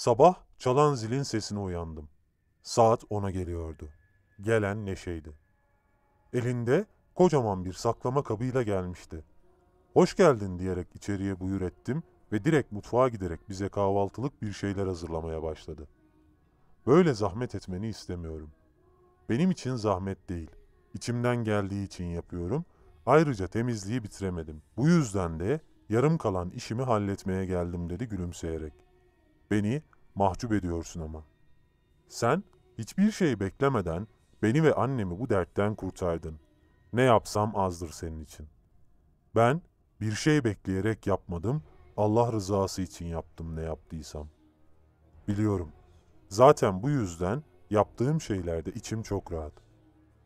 Sabah çalan zilin sesine uyandım. Saat ona geliyordu. Gelen Neşe'ydi. Elinde kocaman bir saklama kabıyla gelmişti. Hoş geldin diyerek içeriye buyur ettim ve direkt mutfağa giderek bize kahvaltılık bir şeyler hazırlamaya başladı. Böyle zahmet etmeni istemiyorum. Benim için zahmet değil. İçimden geldiği için yapıyorum. Ayrıca temizliği bitiremedim. Bu yüzden de yarım kalan işimi halletmeye geldim dedi gülümseyerek.'' Beni mahcup ediyorsun ama. Sen hiçbir şey beklemeden beni ve annemi bu dertten kurtardın. Ne yapsam azdır senin için. Ben bir şey bekleyerek yapmadım, Allah rızası için yaptım ne yaptıysam. Biliyorum. Zaten bu yüzden yaptığım şeylerde içim çok rahat.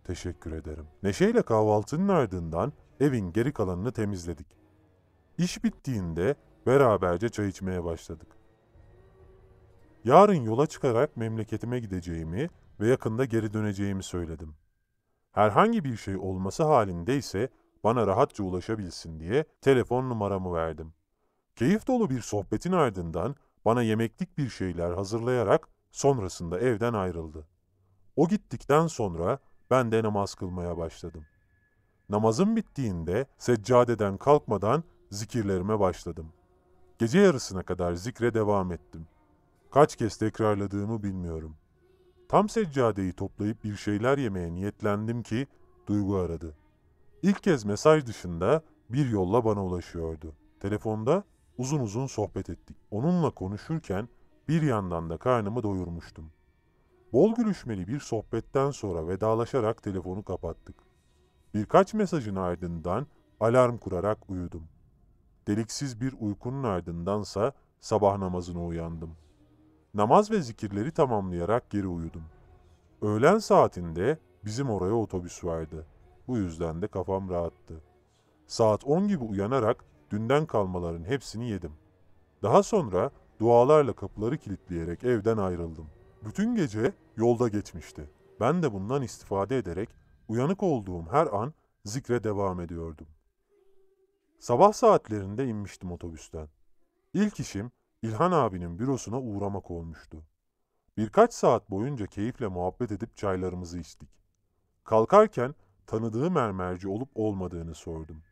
Teşekkür ederim. Neşeyle kahvaltının ardından evin geri kalanını temizledik. İş bittiğinde beraberce çay içmeye başladık. Yarın yola çıkarak memleketime gideceğimi ve yakında geri döneceğimi söyledim. Herhangi bir şey olması halinde ise bana rahatça ulaşabilsin diye telefon numaramı verdim. Keyif dolu bir sohbetin ardından bana yemeklik bir şeyler hazırlayarak sonrasında evden ayrıldı. O gittikten sonra ben de namaz kılmaya başladım. Namazım bittiğinde seccadeden kalkmadan zikirlerime başladım. Gece yarısına kadar zikre devam ettim. Kaç kez tekrarladığımı bilmiyorum. Tam seccadeyi toplayıp bir şeyler yemeye niyetlendim ki Duygu aradı. İlk kez mesaj dışında bir yolla bana ulaşıyordu. Telefonda uzun uzun sohbet ettik. Onunla konuşurken bir yandan da karnımı doyurmuştum. Bol gülüşmeli bir sohbetten sonra vedalaşarak telefonu kapattık. Birkaç mesajın ardından alarm kurarak uyudum. Deliksiz bir uykunun ardındansa sabah namazına uyandım namaz ve zikirleri tamamlayarak geri uyudum. Öğlen saatinde bizim oraya otobüs vardı. Bu yüzden de kafam rahattı. Saat 10 gibi uyanarak dünden kalmaların hepsini yedim. Daha sonra dualarla kapıları kilitleyerek evden ayrıldım. Bütün gece yolda geçmişti. Ben de bundan istifade ederek uyanık olduğum her an zikre devam ediyordum. Sabah saatlerinde inmiştim otobüsten. İlk işim İlhan abinin bürosuna uğramak olmuştu. Birkaç saat boyunca keyifle muhabbet edip çaylarımızı içtik. Kalkarken tanıdığı mermerci olup olmadığını sordum.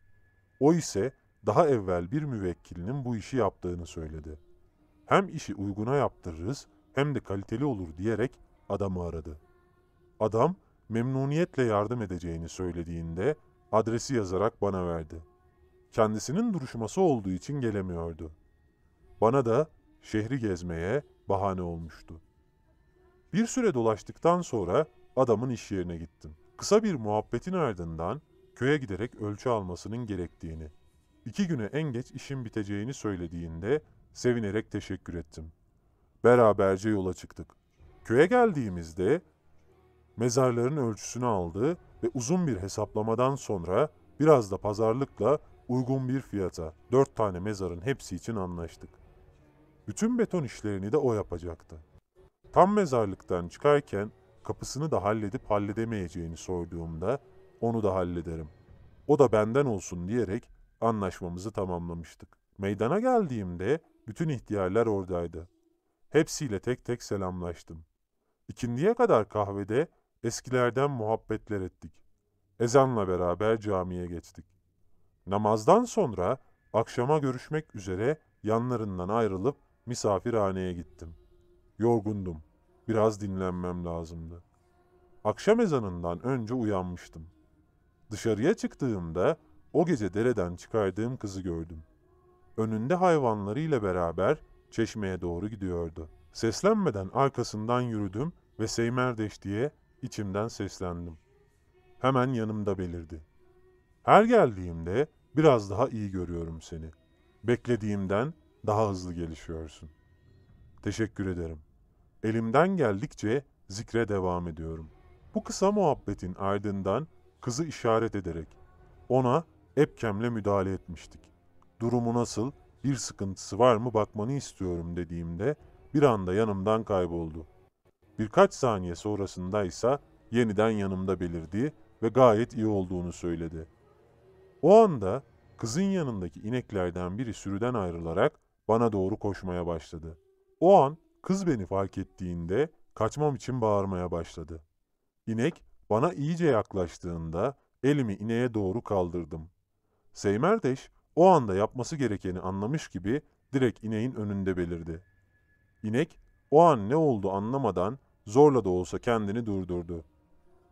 O ise daha evvel bir müvekkilinin bu işi yaptığını söyledi. Hem işi uyguna yaptırırız hem de kaliteli olur diyerek adamı aradı. Adam memnuniyetle yardım edeceğini söylediğinde adresi yazarak bana verdi. Kendisinin duruşması olduğu için gelemiyordu.'' Bana da şehri gezmeye bahane olmuştu. Bir süre dolaştıktan sonra adamın iş yerine gittim. Kısa bir muhabbetin ardından köye giderek ölçü almasının gerektiğini, iki güne en geç işin biteceğini söylediğinde sevinerek teşekkür ettim. Beraberce yola çıktık. Köye geldiğimizde mezarların ölçüsünü aldı ve uzun bir hesaplamadan sonra biraz da pazarlıkla uygun bir fiyata dört tane mezarın hepsi için anlaştık. Bütün beton işlerini de o yapacaktı. Tam mezarlıktan çıkarken kapısını da halledip halledemeyeceğini sorduğumda onu da hallederim. O da benden olsun diyerek anlaşmamızı tamamlamıştık. Meydana geldiğimde bütün ihtiyarlar oradaydı. Hepsiyle tek tek selamlaştım. İkindiye kadar kahvede eskilerden muhabbetler ettik. Ezanla beraber camiye geçtik. Namazdan sonra akşama görüşmek üzere yanlarından ayrılıp Misafirhaneye gittim. Yorgundum. Biraz dinlenmem lazımdı. Akşam ezanından önce uyanmıştım. Dışarıya çıktığımda o gece dereden çıkardığım kızı gördüm. Önünde hayvanlarıyla beraber çeşmeye doğru gidiyordu. Seslenmeden arkasından yürüdüm ve Seymerdeş diye içimden seslendim. Hemen yanımda belirdi. Her geldiğimde biraz daha iyi görüyorum seni. Beklediğimden daha hızlı gelişiyorsun. Teşekkür ederim. Elimden geldikçe zikre devam ediyorum. Bu kısa muhabbetin ardından kızı işaret ederek ona epkemle müdahale etmiştik. Durumu nasıl, bir sıkıntısı var mı bakmanı istiyorum dediğimde bir anda yanımdan kayboldu. Birkaç saniye sonrasında ise yeniden yanımda belirdi ve gayet iyi olduğunu söyledi. O anda kızın yanındaki ineklerden biri sürüden ayrılarak bana doğru koşmaya başladı. O an kız beni fark ettiğinde kaçmam için bağırmaya başladı. İnek bana iyice yaklaştığında elimi ineğe doğru kaldırdım. Seymerdeş o anda yapması gerekeni anlamış gibi direkt ineğin önünde belirdi. İnek o an ne oldu anlamadan zorla da olsa kendini durdurdu.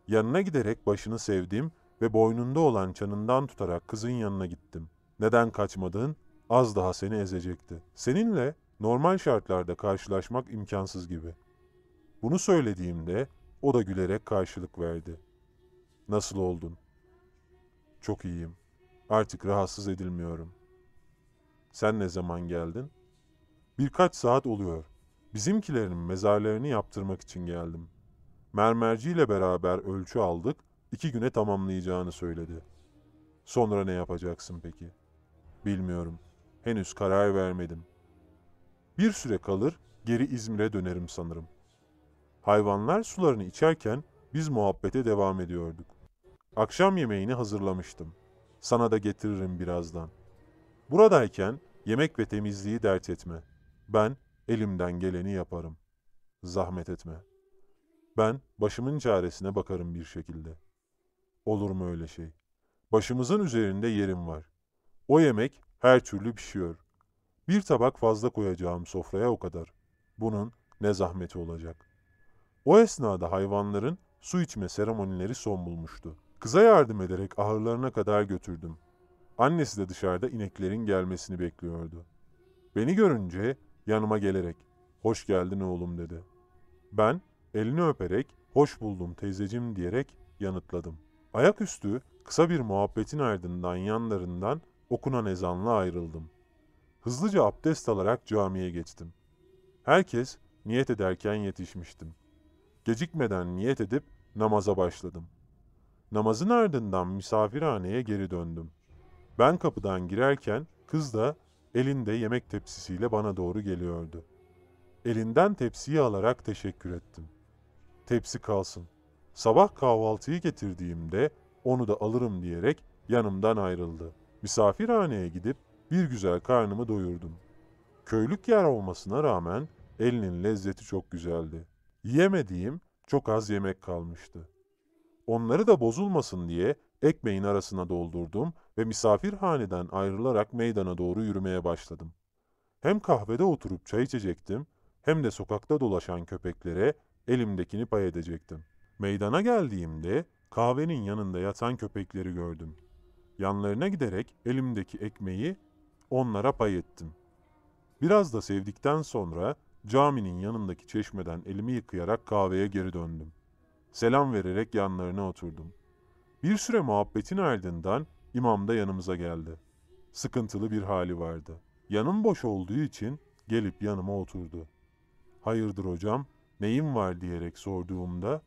Yanına giderek başını sevdim ve boynunda olan çanından tutarak kızın yanına gittim. Neden kaçmadın? az daha seni ezecekti. Seninle normal şartlarda karşılaşmak imkansız gibi. Bunu söylediğimde o da gülerek karşılık verdi. Nasıl oldun? Çok iyiyim. Artık rahatsız edilmiyorum. Sen ne zaman geldin? Birkaç saat oluyor. Bizimkilerin mezarlarını yaptırmak için geldim. Mermerciyle beraber ölçü aldık, iki güne tamamlayacağını söyledi. Sonra ne yapacaksın peki? Bilmiyorum.'' Henüz karar vermedim. Bir süre kalır, geri İzmir'e dönerim sanırım. Hayvanlar sularını içerken biz muhabbete devam ediyorduk. Akşam yemeğini hazırlamıştım. Sana da getiririm birazdan. Buradayken yemek ve temizliği dert etme. Ben elimden geleni yaparım. Zahmet etme. Ben başımın çaresine bakarım bir şekilde. Olur mu öyle şey? Başımızın üzerinde yerim var. O yemek her türlü pişiyor. Bir tabak fazla koyacağım sofraya o kadar. Bunun ne zahmeti olacak. O esnada hayvanların su içme seremonileri son bulmuştu. Kıza yardım ederek ahırlarına kadar götürdüm. Annesi de dışarıda ineklerin gelmesini bekliyordu. Beni görünce yanıma gelerek "Hoş geldin oğlum." dedi. Ben elini öperek "Hoş buldum teyzecim." diyerek yanıtladım. Ayaküstü kısa bir muhabbetin ardından yanlarından okunan ezanla ayrıldım. Hızlıca abdest alarak camiye geçtim. Herkes niyet ederken yetişmiştim. Gecikmeden niyet edip namaza başladım. Namazın ardından misafirhaneye geri döndüm. Ben kapıdan girerken kız da elinde yemek tepsisiyle bana doğru geliyordu. Elinden tepsiyi alarak teşekkür ettim. Tepsi kalsın. Sabah kahvaltıyı getirdiğimde onu da alırım diyerek yanımdan ayrıldı.'' Misafirhaneye gidip bir güzel karnımı doyurdum. Köylük yer olmasına rağmen elinin lezzeti çok güzeldi. Yiyemediğim çok az yemek kalmıştı. Onları da bozulmasın diye ekmeğin arasına doldurdum ve misafirhaneden ayrılarak meydana doğru yürümeye başladım. Hem kahvede oturup çay içecektim hem de sokakta dolaşan köpeklere elimdekini pay edecektim. Meydana geldiğimde kahvenin yanında yatan köpekleri gördüm. Yanlarına giderek elimdeki ekmeği onlara pay ettim. Biraz da sevdikten sonra caminin yanındaki çeşmeden elimi yıkayarak kahveye geri döndüm. Selam vererek yanlarına oturdum. Bir süre muhabbetin ardından imam da yanımıza geldi. Sıkıntılı bir hali vardı. Yanım boş olduğu için gelip yanıma oturdu. Hayırdır hocam, neyim var diyerek sorduğumda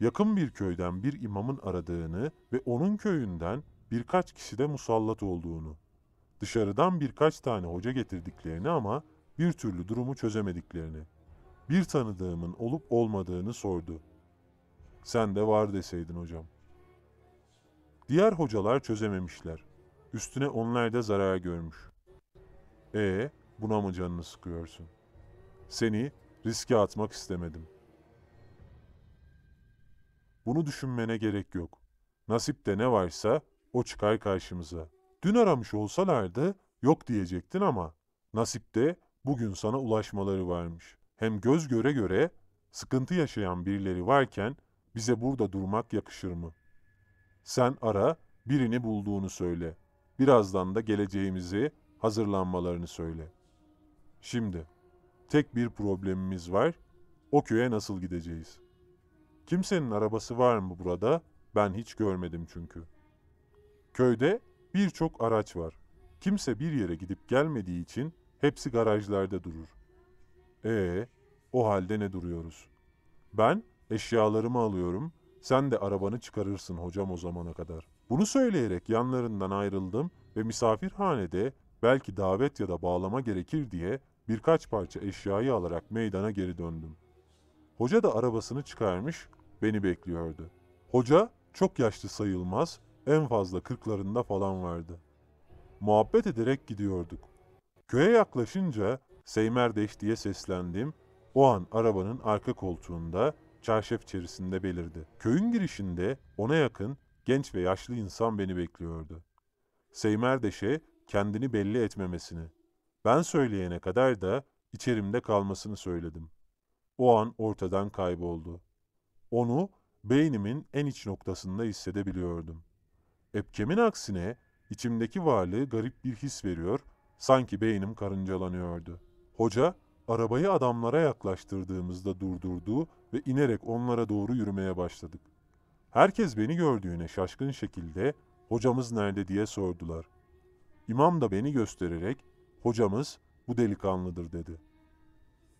yakın bir köyden bir imamın aradığını ve onun köyünden birkaç kişi de musallat olduğunu, dışarıdan birkaç tane hoca getirdiklerini ama bir türlü durumu çözemediklerini, bir tanıdığımın olup olmadığını sordu. Sen de var deseydin hocam. Diğer hocalar çözememişler. Üstüne onlar da zarar görmüş. E buna mı canını sıkıyorsun? Seni riske atmak istemedim. Bunu düşünmene gerek yok. Nasipte ne varsa o çıkar karşımıza. Dün aramış olsalardı yok diyecektin ama nasip de bugün sana ulaşmaları varmış. Hem göz göre göre sıkıntı yaşayan birileri varken bize burada durmak yakışır mı? Sen ara, birini bulduğunu söyle. Birazdan da geleceğimizi hazırlanmalarını söyle. Şimdi tek bir problemimiz var. O köye nasıl gideceğiz? Kimsenin arabası var mı burada? Ben hiç görmedim çünkü.'' Köyde birçok araç var. Kimse bir yere gidip gelmediği için hepsi garajlarda durur. Ee, o halde ne duruyoruz? Ben eşyalarımı alıyorum, sen de arabanı çıkarırsın hocam o zamana kadar. Bunu söyleyerek yanlarından ayrıldım ve misafirhanede belki davet ya da bağlama gerekir diye birkaç parça eşyayı alarak meydana geri döndüm. Hoca da arabasını çıkarmış, beni bekliyordu. Hoca çok yaşlı sayılmaz en fazla kırklarında falan vardı. Muhabbet ederek gidiyorduk. Köye yaklaşınca Seymerdeş diye seslendim. O an arabanın arka koltuğunda çarşaf içerisinde belirdi. Köyün girişinde ona yakın genç ve yaşlı insan beni bekliyordu. Seymerdeş'e kendini belli etmemesini, ben söyleyene kadar da içerimde kalmasını söyledim. O an ortadan kayboldu. Onu beynimin en iç noktasında hissedebiliyordum. Epkemin aksine içimdeki varlığı garip bir his veriyor, sanki beynim karıncalanıyordu. Hoca, arabayı adamlara yaklaştırdığımızda durdurdu ve inerek onlara doğru yürümeye başladık. Herkes beni gördüğüne şaşkın şekilde hocamız nerede diye sordular. İmam da beni göstererek hocamız bu delikanlıdır dedi.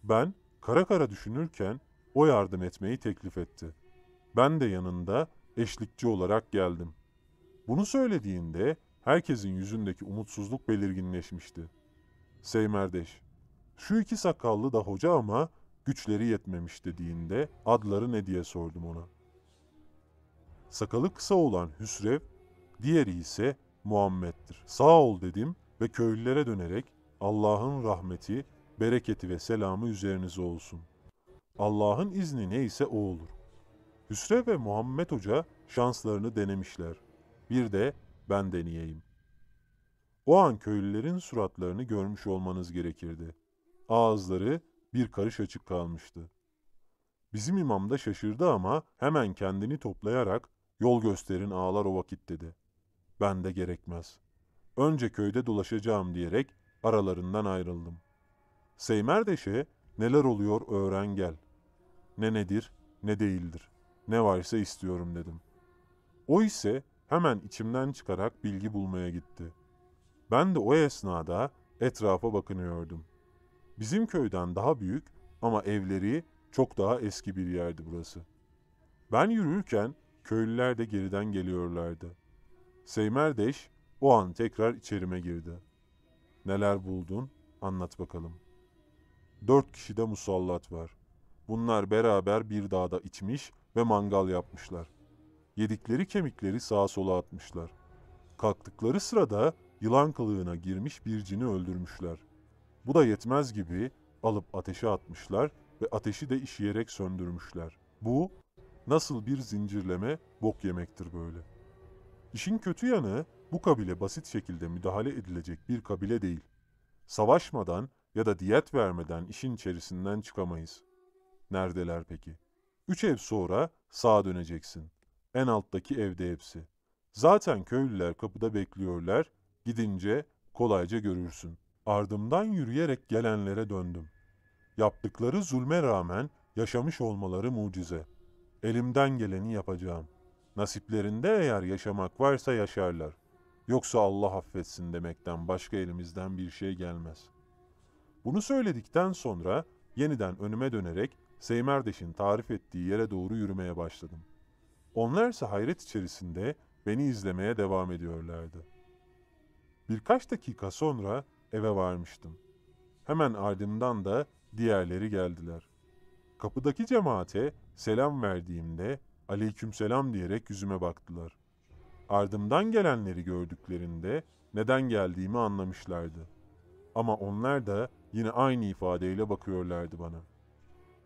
Ben kara kara düşünürken o yardım etmeyi teklif etti. Ben de yanında eşlikçi olarak geldim.'' Bunu söylediğinde herkesin yüzündeki umutsuzluk belirginleşmişti. Seymerdeş, şu iki sakallı da hoca ama güçleri yetmemiş dediğinde adları ne diye sordum ona. Sakalı kısa olan Hüsrev, diğeri ise Muhammed'dir. Sağ ol dedim ve köylülere dönerek Allah'ın rahmeti, bereketi ve selamı üzerinize olsun. Allah'ın izni neyse o olur. Hüsrev ve Muhammed Hoca şanslarını denemişler bir de ben deneyeyim. O an köylülerin suratlarını görmüş olmanız gerekirdi. Ağızları bir karış açık kalmıştı. Bizim imam da şaşırdı ama hemen kendini toplayarak yol gösterin ağlar o vakit dedi. Ben de gerekmez. Önce köyde dolaşacağım diyerek aralarından ayrıldım. Seymerdeş'e neler oluyor öğren gel. Ne nedir ne değildir. Ne varsa istiyorum dedim. O ise hemen içimden çıkarak bilgi bulmaya gitti. Ben de o esnada etrafa bakınıyordum. Bizim köyden daha büyük ama evleri çok daha eski bir yerdi burası. Ben yürürken köylüler de geriden geliyorlardı. Seymerdeş o an tekrar içerime girdi. Neler buldun? Anlat bakalım. Dört kişi de musallat var. Bunlar beraber bir dağda içmiş ve mangal yapmışlar. Yedikleri kemikleri sağa sola atmışlar. Kalktıkları sırada yılan kılığına girmiş bir cini öldürmüşler. Bu da yetmez gibi alıp ateşe atmışlar ve ateşi de işleyerek söndürmüşler. Bu nasıl bir zincirleme bok yemektir böyle. İşin kötü yanı bu kabile basit şekilde müdahale edilecek bir kabile değil. Savaşmadan ya da diyet vermeden işin içerisinden çıkamayız. Neredeler peki? Üç ev sonra sağa döneceksin. En alttaki evde hepsi. Zaten köylüler kapıda bekliyorlar. Gidince kolayca görürsün. Ardımdan yürüyerek gelenlere döndüm. Yaptıkları zulme rağmen yaşamış olmaları mucize. Elimden geleni yapacağım. Nasiplerinde eğer yaşamak varsa yaşarlar. Yoksa Allah affetsin demekten başka elimizden bir şey gelmez. Bunu söyledikten sonra yeniden önüme dönerek Seymerdeş'in tarif ettiği yere doğru yürümeye başladım. Onlar ise hayret içerisinde beni izlemeye devam ediyorlardı. Birkaç dakika sonra eve varmıştım. Hemen ardımdan da diğerleri geldiler. Kapıdaki cemaate selam verdiğimde aleykümselam diyerek yüzüme baktılar. Ardımdan gelenleri gördüklerinde neden geldiğimi anlamışlardı. Ama onlar da yine aynı ifadeyle bakıyorlardı bana.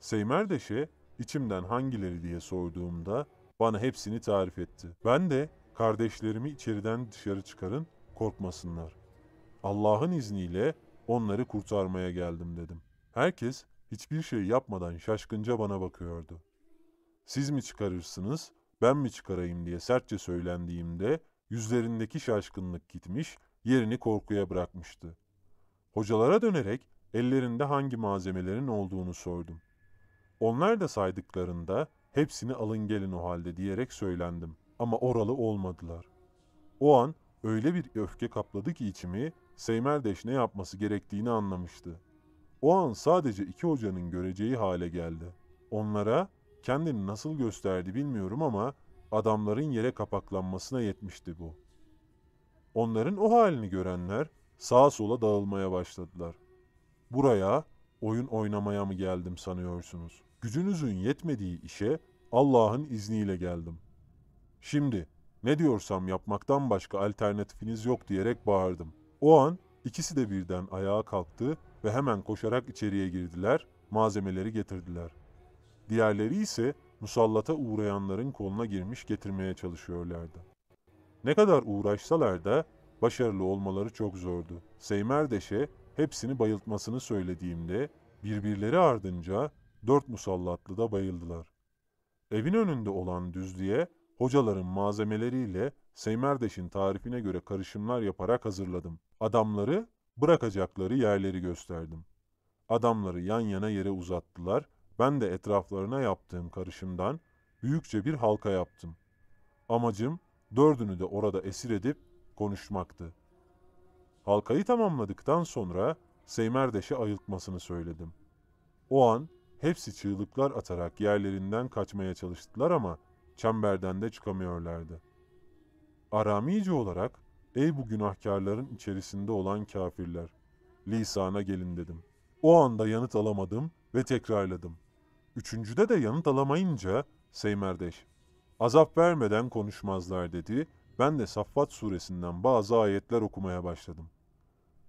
Seymerdeş'e içimden hangileri diye sorduğumda bana hepsini tarif etti. Ben de kardeşlerimi içeriden dışarı çıkarın, korkmasınlar. Allah'ın izniyle onları kurtarmaya geldim dedim. Herkes hiçbir şey yapmadan şaşkınca bana bakıyordu. Siz mi çıkarırsınız, ben mi çıkarayım diye sertçe söylendiğimde yüzlerindeki şaşkınlık gitmiş, yerini korkuya bırakmıştı. Hocalara dönerek ellerinde hangi malzemelerin olduğunu sordum. Onlar da saydıklarında Hepsini alın gelin o halde diyerek söylendim ama oralı olmadılar. O an öyle bir öfke kapladı ki içimi Seymerdeş ne yapması gerektiğini anlamıştı. O an sadece iki hocanın göreceği hale geldi. Onlara kendini nasıl gösterdi bilmiyorum ama adamların yere kapaklanmasına yetmişti bu. Onların o halini görenler sağa sola dağılmaya başladılar. Buraya oyun oynamaya mı geldim sanıyorsunuz? gücünüzün yetmediği işe Allah'ın izniyle geldim. Şimdi ne diyorsam yapmaktan başka alternatifiniz yok diyerek bağırdım. O an ikisi de birden ayağa kalktı ve hemen koşarak içeriye girdiler, malzemeleri getirdiler. Diğerleri ise musallata uğrayanların koluna girmiş getirmeye çalışıyorlardı. Ne kadar uğraşsalar da başarılı olmaları çok zordu. Seymerdeş'e hepsini bayıltmasını söylediğimde birbirleri ardınca dört musallatlı da bayıldılar. Evin önünde olan düzlüğe hocaların malzemeleriyle Seymerdeş'in tarifine göre karışımlar yaparak hazırladım. Adamları bırakacakları yerleri gösterdim. Adamları yan yana yere uzattılar. Ben de etraflarına yaptığım karışımdan büyükçe bir halka yaptım. Amacım dördünü de orada esir edip konuşmaktı. Halkayı tamamladıktan sonra Seymerdeş'e ayıltmasını söyledim. O an Hepsi çığlıklar atarak yerlerinden kaçmaya çalıştılar ama çemberden de çıkamıyorlardı. Aramici olarak ey bu günahkarların içerisinde olan kafirler lisana gelin dedim. O anda yanıt alamadım ve tekrarladım. Üçüncüde de yanıt alamayınca Seymerdeş azap vermeden konuşmazlar dedi. Ben de Saffat suresinden bazı ayetler okumaya başladım.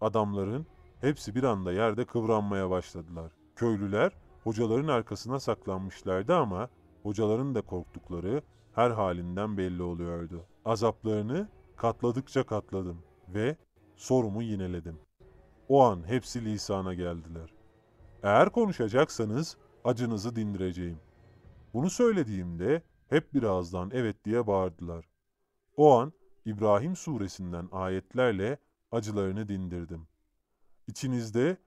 Adamların hepsi bir anda yerde kıvranmaya başladılar. Köylüler Hocaların arkasına saklanmışlardı ama hocaların da korktukları her halinden belli oluyordu. Azaplarını katladıkça katladım ve sorumu yineledim. O an hepsi lisana geldiler. Eğer konuşacaksanız acınızı dindireceğim. Bunu söylediğimde hep birazdan evet diye bağırdılar. O an İbrahim suresinden ayetlerle acılarını dindirdim. İçinizde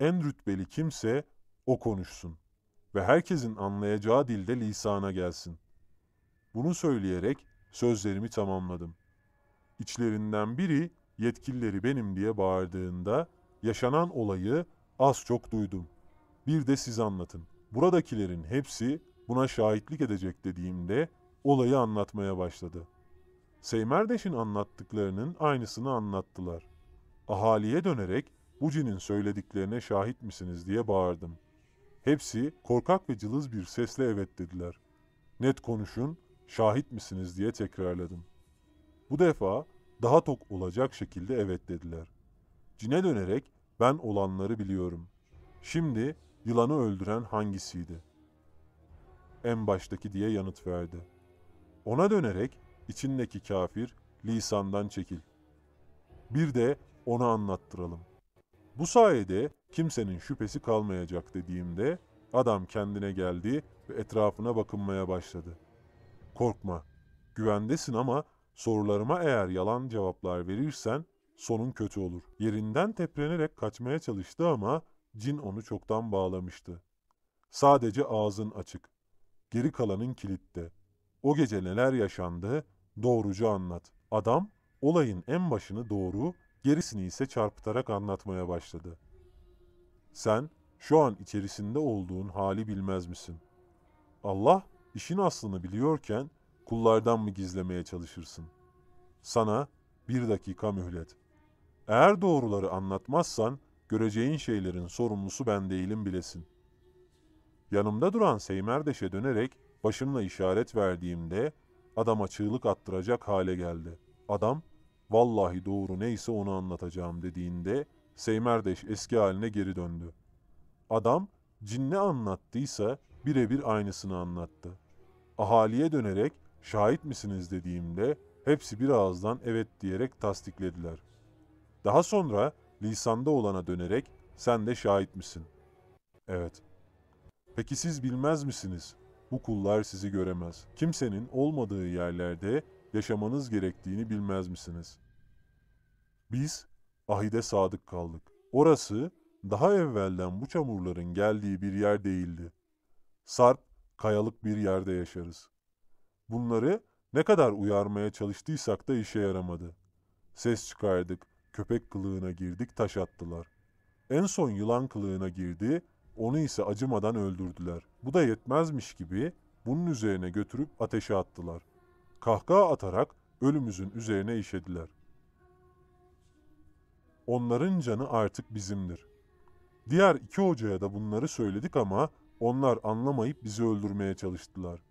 en rütbeli kimse o konuşsun ve herkesin anlayacağı dilde lisana gelsin. Bunu söyleyerek sözlerimi tamamladım. İçlerinden biri yetkilileri benim diye bağırdığında yaşanan olayı az çok duydum. Bir de siz anlatın. Buradakilerin hepsi buna şahitlik edecek dediğimde olayı anlatmaya başladı. Seymerdeş'in anlattıklarının aynısını anlattılar. Ahaliye dönerek Buci'nin söylediklerine şahit misiniz diye bağırdım. Hepsi korkak ve cılız bir sesle evet dediler. Net konuşun, şahit misiniz diye tekrarladım. Bu defa daha tok olacak şekilde evet dediler. Cine dönerek ben olanları biliyorum. Şimdi yılanı öldüren hangisiydi? En baştaki diye yanıt verdi. Ona dönerek içindeki kafir lisandan çekil. Bir de onu anlattıralım. Bu sayede kimsenin şüphesi kalmayacak dediğimde adam kendine geldi ve etrafına bakınmaya başladı. Korkma, güvendesin ama sorularıma eğer yalan cevaplar verirsen sonun kötü olur. Yerinden teprenerek kaçmaya çalıştı ama cin onu çoktan bağlamıştı. Sadece ağzın açık. Geri kalanın kilitte. O gece neler yaşandı doğrucu anlat. Adam olayın en başını doğru, gerisini ise çarpıtarak anlatmaya başladı. Sen şu an içerisinde olduğun hali bilmez misin? Allah işin aslını biliyorken kullardan mı gizlemeye çalışırsın? Sana bir dakika mühlet. Eğer doğruları anlatmazsan göreceğin şeylerin sorumlusu ben değilim bilesin. Yanımda duran Seymerdeş'e dönerek başımla işaret verdiğimde adama çığlık attıracak hale geldi. Adam vallahi doğru neyse onu anlatacağım dediğinde Seymerdeş eski haline geri döndü. Adam cinne anlattıysa birebir aynısını anlattı. Ahaliye dönerek şahit misiniz dediğimde hepsi bir ağızdan evet diyerek tasdiklediler. Daha sonra lisanda olana dönerek sen de şahit misin? Evet. Peki siz bilmez misiniz? Bu kullar sizi göremez. Kimsenin olmadığı yerlerde yaşamanız gerektiğini bilmez misiniz? Biz ahide sadık kaldık. Orası daha evvelden bu çamurların geldiği bir yer değildi. Sarp, kayalık bir yerde yaşarız. Bunları ne kadar uyarmaya çalıştıysak da işe yaramadı. Ses çıkardık, köpek kılığına girdik, taş attılar. En son yılan kılığına girdi, onu ise acımadan öldürdüler. Bu da yetmezmiş gibi bunun üzerine götürüp ateşe attılar. Kahkaha atarak ölümüzün üzerine işediler.'' onların canı artık bizimdir. Diğer iki hocaya da bunları söyledik ama onlar anlamayıp bizi öldürmeye çalıştılar.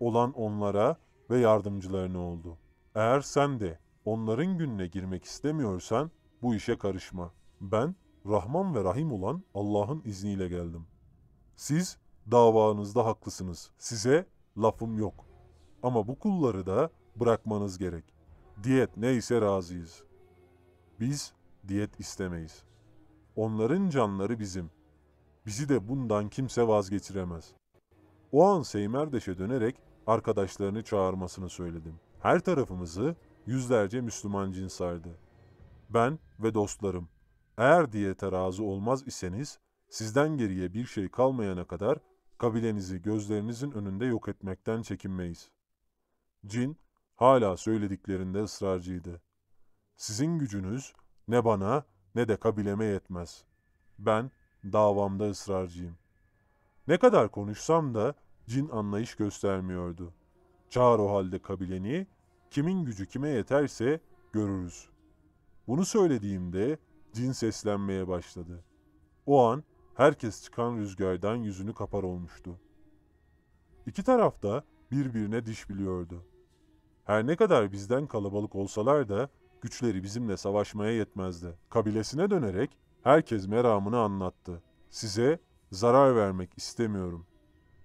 Olan onlara ve yardımcılarına oldu. Eğer sen de onların gününe girmek istemiyorsan bu işe karışma. Ben Rahman ve Rahim olan Allah'ın izniyle geldim. Siz davanızda haklısınız. Size lafım yok. Ama bu kulları da bırakmanız gerek. Diyet neyse razıyız. Biz diyet istemeyiz. Onların canları bizim. Bizi de bundan kimse vazgeçiremez. O an Seymerdeş'e dönerek arkadaşlarını çağırmasını söyledim. Her tarafımızı yüzlerce Müslüman cin sardı. Ben ve dostlarım, eğer diyete razı olmaz iseniz sizden geriye bir şey kalmayana kadar kabilenizi gözlerinizin önünde yok etmekten çekinmeyiz. Cin hala söylediklerinde ısrarcıydı. Sizin gücünüz ne bana ne de kabileme yetmez. Ben davamda ısrarcıyım. Ne kadar konuşsam da cin anlayış göstermiyordu. Çağır o halde kabileni, kimin gücü kime yeterse görürüz. Bunu söylediğimde cin seslenmeye başladı. O an herkes çıkan rüzgardan yüzünü kapar olmuştu. İki tarafta birbirine diş biliyordu. Her ne kadar bizden kalabalık olsalar da güçleri bizimle savaşmaya yetmezdi. Kabilesine dönerek herkes meramını anlattı. Size zarar vermek istemiyorum.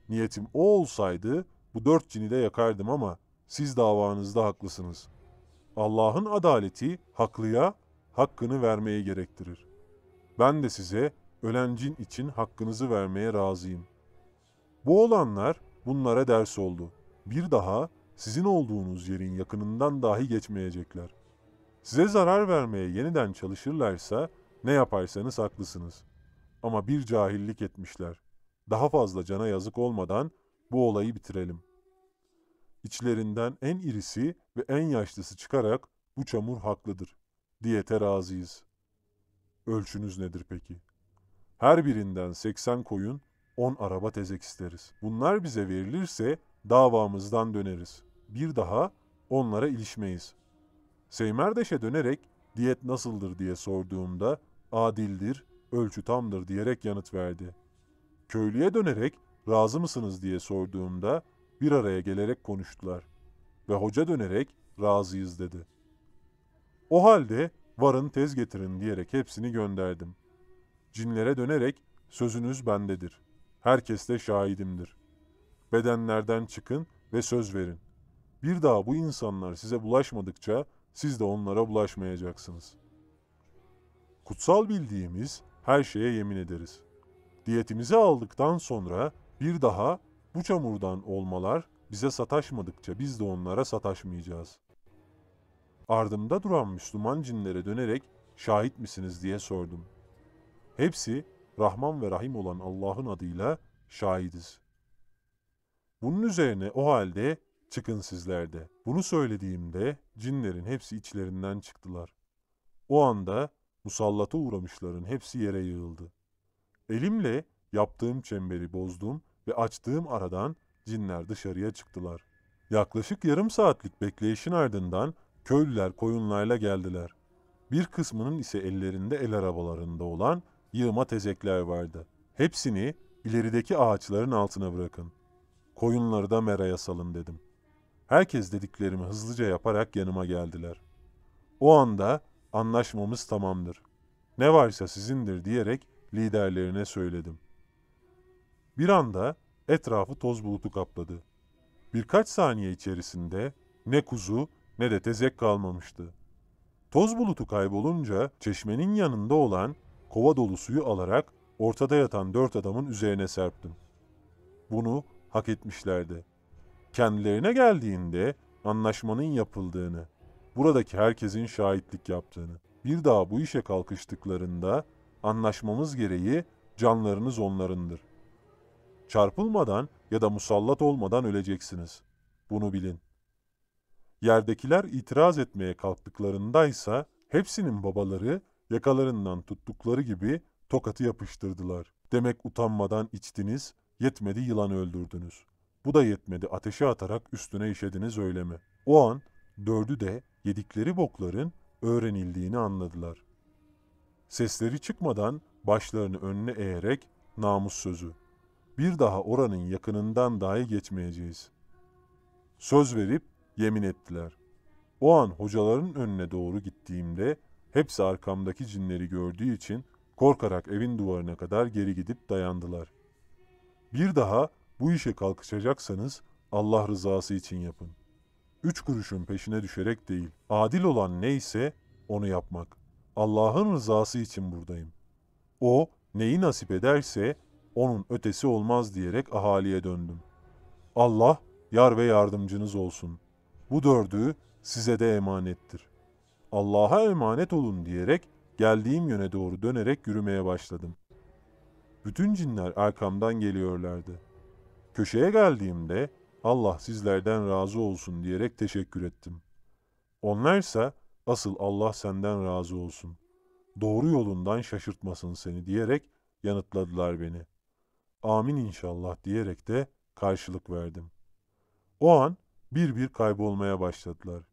Niyetim o olsaydı bu dört cini de yakardım ama siz davanızda haklısınız. Allah'ın adaleti haklıya hakkını vermeye gerektirir. Ben de size ölen cin için hakkınızı vermeye razıyım. Bu olanlar bunlara ders oldu. Bir daha sizin olduğunuz yerin yakınından dahi geçmeyecekler. Size zarar vermeye yeniden çalışırlarsa ne yaparsanız haklısınız. Ama bir cahillik etmişler. Daha fazla cana yazık olmadan bu olayı bitirelim. İçlerinden en irisi ve en yaşlısı çıkarak bu çamur haklıdır diye teraziyiz. Ölçünüz nedir peki? Her birinden 80 koyun, 10 araba tezek isteriz. Bunlar bize verilirse davamızdan döneriz. Bir daha onlara ilişmeyiz.'' Seymerdeş'e dönerek diyet nasıldır diye sorduğumda adildir, ölçü tamdır diyerek yanıt verdi. Köylüye dönerek razı mısınız diye sorduğumda bir araya gelerek konuştular ve hoca dönerek razıyız dedi. O halde varın tez getirin diyerek hepsini gönderdim. Cinlere dönerek sözünüz bendedir. Herkes de şahidimdir. Bedenlerden çıkın ve söz verin. Bir daha bu insanlar size bulaşmadıkça siz de onlara bulaşmayacaksınız. Kutsal bildiğimiz her şeye yemin ederiz. Diyetimizi aldıktan sonra bir daha bu çamurdan olmalar bize sataşmadıkça biz de onlara sataşmayacağız. Ardımda duran Müslüman cinlere dönerek şahit misiniz diye sordum. Hepsi Rahman ve Rahim olan Allah'ın adıyla şahidiz. Bunun üzerine o halde Çıkın sizler de. Bunu söylediğimde cinlerin hepsi içlerinden çıktılar. O anda musallata uğramışların hepsi yere yığıldı. Elimle yaptığım çemberi bozdum ve açtığım aradan cinler dışarıya çıktılar. Yaklaşık yarım saatlik bekleyişin ardından köylüler koyunlarla geldiler. Bir kısmının ise ellerinde el arabalarında olan yığma tezekler vardı. Hepsini ilerideki ağaçların altına bırakın. Koyunları da meraya salın dedim. Herkes dediklerimi hızlıca yaparak yanıma geldiler. O anda anlaşmamız tamamdır. Ne varsa sizindir diyerek liderlerine söyledim. Bir anda etrafı toz bulutu kapladı. Birkaç saniye içerisinde ne kuzu ne de tezek kalmamıştı. Toz bulutu kaybolunca çeşmenin yanında olan kova dolu suyu alarak ortada yatan dört adamın üzerine serptim. Bunu hak etmişlerdi.'' kendilerine geldiğinde anlaşmanın yapıldığını, buradaki herkesin şahitlik yaptığını, bir daha bu işe kalkıştıklarında anlaşmamız gereği canlarınız onlarındır. Çarpılmadan ya da musallat olmadan öleceksiniz. Bunu bilin. Yerdekiler itiraz etmeye kalktıklarındaysa hepsinin babaları yakalarından tuttukları gibi tokatı yapıştırdılar. Demek utanmadan içtiniz, yetmedi yılan öldürdünüz.'' Bu da yetmedi ateşe atarak üstüne işediniz öyle mi? O an dördü de yedikleri bokların öğrenildiğini anladılar. Sesleri çıkmadan başlarını önüne eğerek namus sözü. Bir daha oranın yakınından dahi geçmeyeceğiz. Söz verip yemin ettiler. O an hocaların önüne doğru gittiğimde hepsi arkamdaki cinleri gördüğü için korkarak evin duvarına kadar geri gidip dayandılar. Bir daha bu işe kalkışacaksanız Allah rızası için yapın. Üç kuruşun peşine düşerek değil, adil olan neyse onu yapmak. Allah'ın rızası için buradayım. O neyi nasip ederse onun ötesi olmaz diyerek ahaliye döndüm. Allah yar ve yardımcınız olsun. Bu dördü size de emanettir. Allah'a emanet olun diyerek geldiğim yöne doğru dönerek yürümeye başladım. Bütün cinler arkamdan geliyorlardı.'' Köşeye geldiğimde Allah sizlerden razı olsun diyerek teşekkür ettim. Onlarsa asıl Allah senden razı olsun. Doğru yolundan şaşırtmasın seni diyerek yanıtladılar beni. Amin inşallah diyerek de karşılık verdim. O an bir bir kaybolmaya başladılar.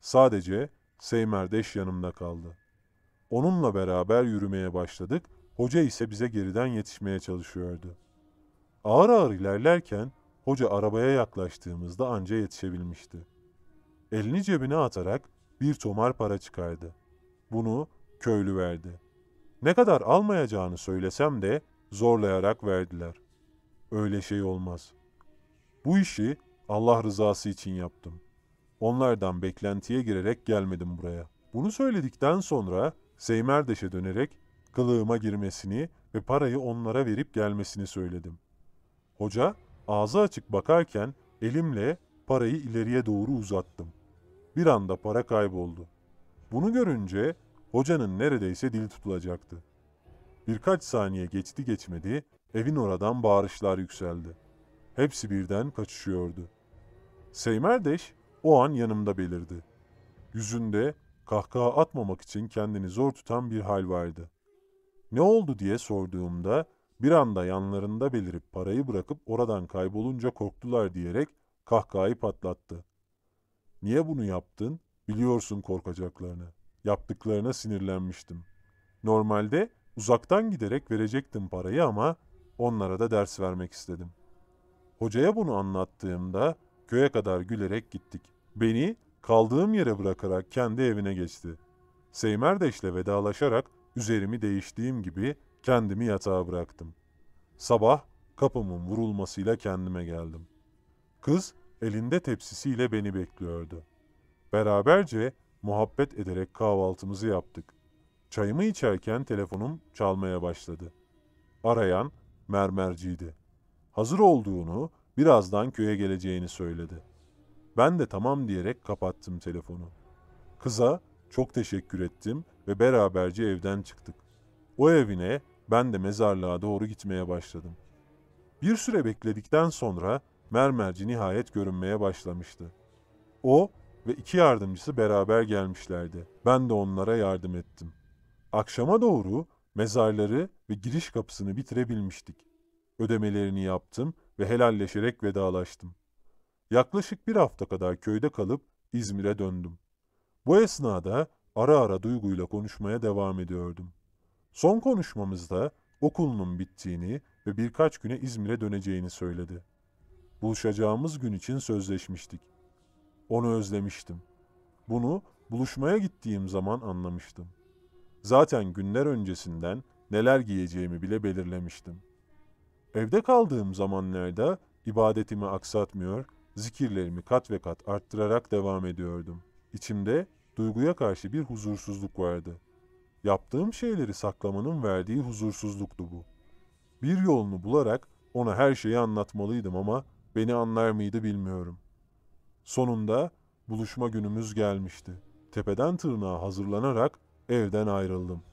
Sadece Seymerdeş yanımda kaldı. Onunla beraber yürümeye başladık, hoca ise bize geriden yetişmeye çalışıyordu. Ağır ağır ilerlerken hoca arabaya yaklaştığımızda anca yetişebilmişti. Elini cebine atarak bir tomar para çıkardı. Bunu köylü verdi. Ne kadar almayacağını söylesem de zorlayarak verdiler. Öyle şey olmaz. Bu işi Allah rızası için yaptım. Onlardan beklentiye girerek gelmedim buraya. Bunu söyledikten sonra Seymerdeş'e dönerek kılığıma girmesini ve parayı onlara verip gelmesini söyledim. Hoca ağzı açık bakarken elimle parayı ileriye doğru uzattım. Bir anda para kayboldu. Bunu görünce hocanın neredeyse dili tutulacaktı. Birkaç saniye geçti geçmedi evin oradan bağırışlar yükseldi. Hepsi birden kaçışıyordu. Seymerdeş o an yanımda belirdi. Yüzünde kahkaha atmamak için kendini zor tutan bir hal vardı. Ne oldu diye sorduğumda bir anda yanlarında belirip parayı bırakıp oradan kaybolunca korktular diyerek kahkahayı patlattı. Niye bunu yaptın? Biliyorsun korkacaklarını. Yaptıklarına sinirlenmiştim. Normalde uzaktan giderek verecektim parayı ama onlara da ders vermek istedim. Hocaya bunu anlattığımda köye kadar gülerek gittik. Beni kaldığım yere bırakarak kendi evine geçti. Seymerdeş'le vedalaşarak üzerimi değiştiğim gibi Kendimi yatağa bıraktım. Sabah kapımın vurulmasıyla kendime geldim. Kız elinde tepsisiyle beni bekliyordu. Beraberce muhabbet ederek kahvaltımızı yaptık. Çayımı içerken telefonum çalmaya başladı. Arayan mermerciydi. Hazır olduğunu, birazdan köye geleceğini söyledi. Ben de tamam diyerek kapattım telefonu. Kıza çok teşekkür ettim ve beraberce evden çıktık. O evine ben de mezarlığa doğru gitmeye başladım. Bir süre bekledikten sonra mermerci nihayet görünmeye başlamıştı. O ve iki yardımcısı beraber gelmişlerdi. Ben de onlara yardım ettim. Akşama doğru mezarları ve giriş kapısını bitirebilmiştik. Ödemelerini yaptım ve helalleşerek vedalaştım. Yaklaşık bir hafta kadar köyde kalıp İzmir'e döndüm. Bu esnada ara ara duyguyla konuşmaya devam ediyordum. Son konuşmamızda okulunun bittiğini ve birkaç güne İzmir'e döneceğini söyledi. Buluşacağımız gün için sözleşmiştik. Onu özlemiştim. Bunu buluşmaya gittiğim zaman anlamıştım. Zaten günler öncesinden neler giyeceğimi bile belirlemiştim. Evde kaldığım zamanlarda ibadetimi aksatmıyor, zikirlerimi kat ve kat arttırarak devam ediyordum. İçimde duyguya karşı bir huzursuzluk vardı.'' Yaptığım şeyleri saklamanın verdiği huzursuzluktu bu. Bir yolunu bularak ona her şeyi anlatmalıydım ama beni anlar mıydı bilmiyorum. Sonunda buluşma günümüz gelmişti. Tepeden tırnağa hazırlanarak evden ayrıldım.